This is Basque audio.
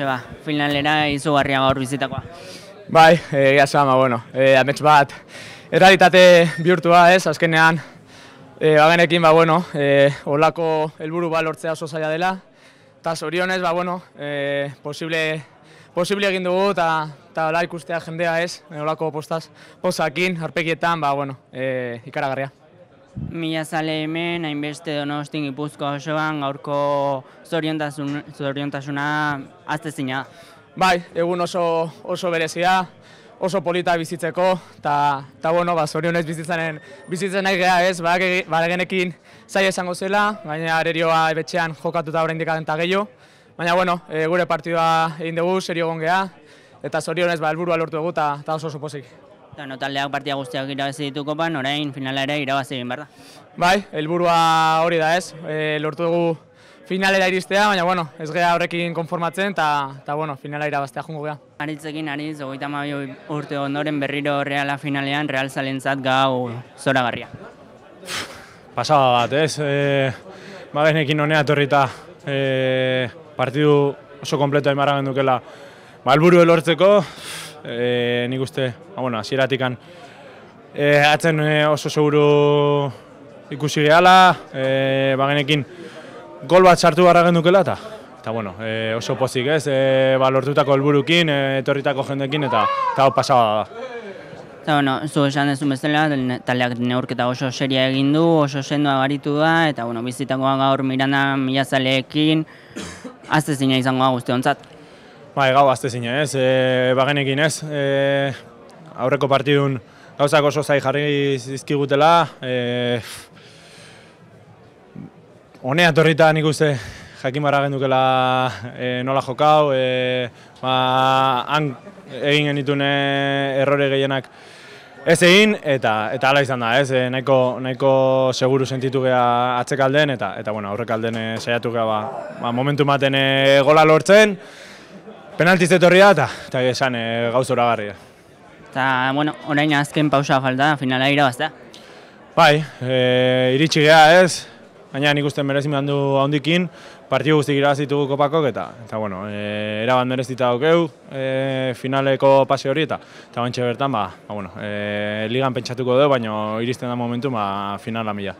Joseba, finalera izugarria gaur bizitakoa. Bai, eh, egia zan, ba, bueno, e, amets bat, errealitate bihurtua, ez, azkenean, e, eh, bagenekin, ba, bueno, e, olako helburu ba lortzea oso zaila dela, eta zorionez, ba, bueno, e, posible, posible egin dugu, eta eta ikustea jendea ez, e, olako postaz, posakin, arpegietan, ba, bueno, e, ikaragarria. Mila zale hemen, hainbeste donostin ipuzko osoan, gaurko zoriontasun, zoriontasuna azte zina. Bai, egun oso, oso berezia, oso polita bizitzeko, eta bueno, ba, zorionez bizitzanen, bizitzen nahi geha ez, bala ba, genekin zai esango zela, baina arerioa ebetxean jokatu eta oraindik adenta gehiago, baina bueno, e, gure partidua egin dugu, seriogon gongea, eta zorionez, ba, helburua lortu dugu, eta oso oso Bueno, taldeak partia guztiak irabazi ditu kopan, ba, orain finala ere irabazi egin da. Bai, helburua hori da ez, e, lortu dugu finalera iristea, baina bueno, ez gea horrekin konformatzen, eta bueno, finala irabaztea jungo geha. Aritzekin ariz, ogeita mabio urte ondoren berriro reala finalean, real zalentzat gau zora garria. Pasaba bat ez, e, ba benekin honea torrita e, eh, partidu oso kompletoa imarra gendukela. Ba, elburu elortzeko, E, nik uste, ba, bueno, azieratik an, e, eh, atzen eh, oso seguru ikusi gehala, e, bagenekin gol bat sartu barra gendukela eta Eta bueno, e, oso pozik ez, e, ba, lortutako helburukin, etorritako jendekin eta eta hau pasaba da. Eta bueno, zu esan dezu bezala, taleak neurketa oso seria egin du, oso sendoa garitu da, eta bueno, bizitakoa gaur Miranda milazaleekin, azte zina izango da guzti Ba, gau, azte zine, ez, e, bagenekin ez, e, aurreko partidun gauzak oso zai jarri izkigutela. E, Honea torrita nik uste jakin barra gendukela e, nola jokau, e, ba, han egin genitune errore gehienak ez egin, eta eta ala izan da, ez, e, nahiko, seguru sentitu geha atzekaldeen, eta, eta bueno, aurrekaldeen e, saiatu geha ba, ba, momentu maten e, gola lortzen penaltiz etorria eta eta esan e, gauz horagarria. Eta, bueno, orain azken pausa falta, finala irabaztea. Bai, e, iritsi geha ez, baina nik uste merezin behar handikin, partiu guztik irabazitugu kopakok eta, eta bueno, e, erabat merezita daukeu e, finaleko pase hori eta eta bantxe bertan, ba, ba bueno, e, ligan pentsatuko dugu, baina iristen da momentu, ba, finala mila.